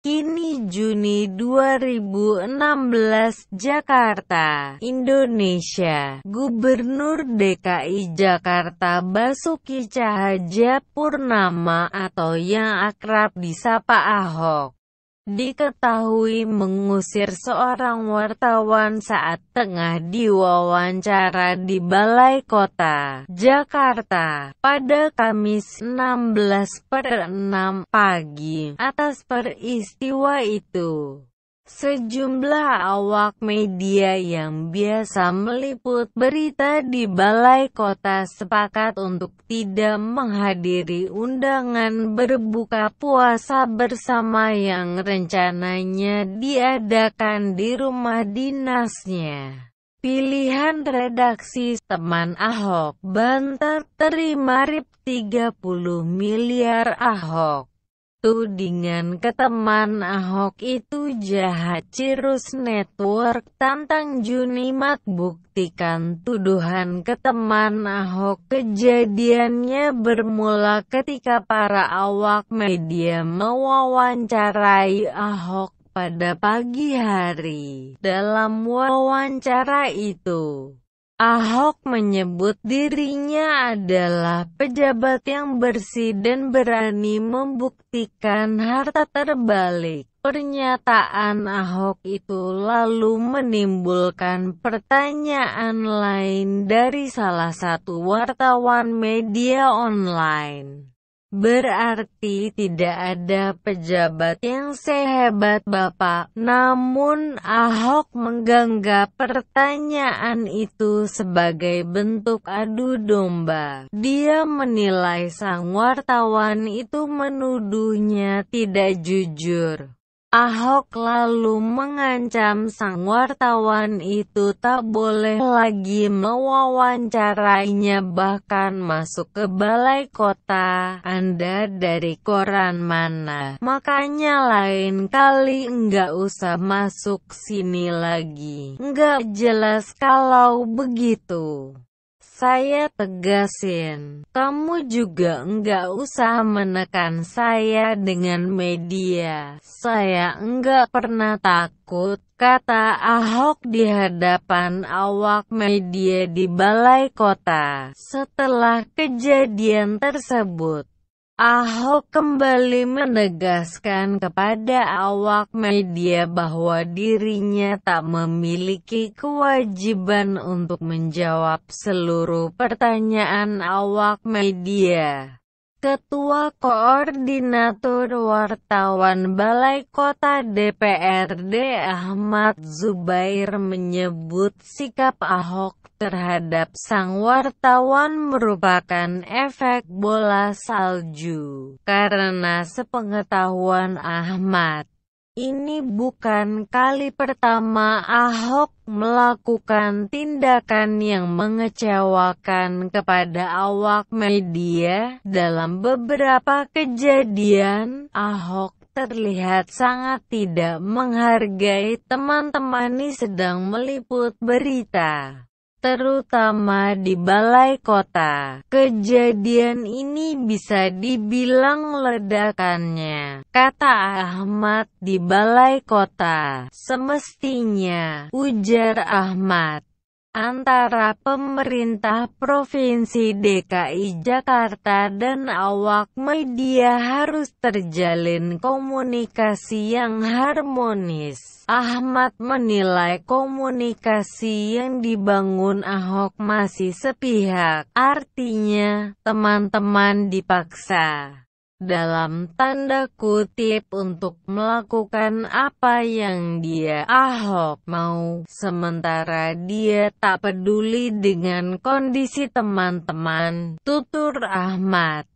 Kini Juni 2016 Jakarta, Indonesia. Gubernur DKI Jakarta Basuki Cahaya Purnama atau yang akrab disapa Ahok diketahui mengusir seorang wartawan saat tengah diwawancara di Balai Kota, Jakarta, pada Kamis 16 6 pagi atas peristiwa itu. Sejumlah awak media yang biasa meliput berita di balai kota sepakat untuk tidak menghadiri undangan berbuka puasa bersama yang rencananya diadakan di rumah dinasnya. Pilihan redaksi teman Ahok banter terima RIP 30 miliar Ahok. Tudingan ke teman Ahok itu jahat Cirus Network tantang Mat buktikan tuduhan keteman Ahok kejadiannya bermula ketika para awak media mewawancarai Ahok pada pagi hari. Dalam wawancara itu, Ahok menyebut dirinya adalah pejabat yang bersih dan berani membuktikan harta terbalik. Pernyataan Ahok itu lalu menimbulkan pertanyaan lain dari salah satu wartawan media online. Berarti tidak ada pejabat yang sehebat Bapak. Namun Ahok menganggap pertanyaan itu sebagai bentuk adu domba. Dia menilai sang wartawan itu menuduhnya tidak jujur. Ahok lalu mengancam sang wartawan itu tak boleh lagi mewawancarainya bahkan masuk ke balai kota. Anda dari koran mana? Makanya lain kali enggak usah masuk sini lagi. Enggak jelas kalau begitu. Saya tegasin, kamu juga enggak usah menekan saya dengan media. Saya enggak pernah takut, kata Ahok di hadapan awak media di Balai Kota setelah kejadian tersebut. Ahok kembali menegaskan kepada awak media bahwa dirinya tak memiliki kewajiban untuk menjawab seluruh pertanyaan awak media. Ketua Koordinator Wartawan Balai Kota DPRD Ahmad Zubair menyebut sikap Ahok terhadap sang wartawan merupakan efek bola salju. Karena sepengetahuan Ahmad, ini bukan kali pertama Ahok melakukan tindakan yang mengecewakan kepada awak media. Dalam beberapa kejadian, Ahok terlihat sangat tidak menghargai teman-temannya sedang meliput berita terutama di balai kota. Kejadian ini bisa dibilang ledakannya, kata Ahmad di balai kota. Semestinya, ujar Ahmad, antara pemerintah Provinsi DKI Jakarta dan awak media harus terjalin komunikasi yang harmonis. Ahmad menilai komunikasi yang dibangun Ahok masih sepihak, artinya teman-teman dipaksa dalam tanda kutip untuk melakukan apa yang dia Ahok mau, sementara dia tak peduli dengan kondisi teman-teman, tutur Ahmad.